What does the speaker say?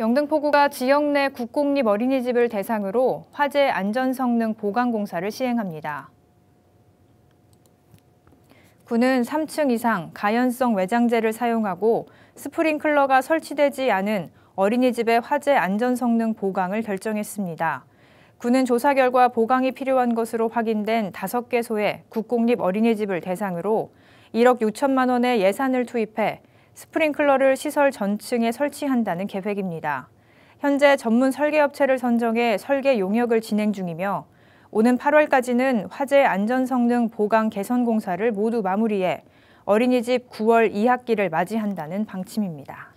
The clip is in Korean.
영등포구가 지역 내 국공립 어린이집을 대상으로 화재 안전성능 보강 공사를 시행합니다. 구는 3층 이상 가연성 외장재를 사용하고 스프링클러가 설치되지 않은 어린이집의 화재 안전성능 보강을 결정했습니다. 구는 조사 결과 보강이 필요한 것으로 확인된 5개소의 국공립 어린이집을 대상으로 1억 6천만 원의 예산을 투입해 스프링클러를 시설 전층에 설치한다는 계획입니다. 현재 전문 설계업체를 선정해 설계 용역을 진행 중이며 오는 8월까지는 화재 안전성능 보강 개선 공사를 모두 마무리해 어린이집 9월 2학기를 맞이한다는 방침입니다.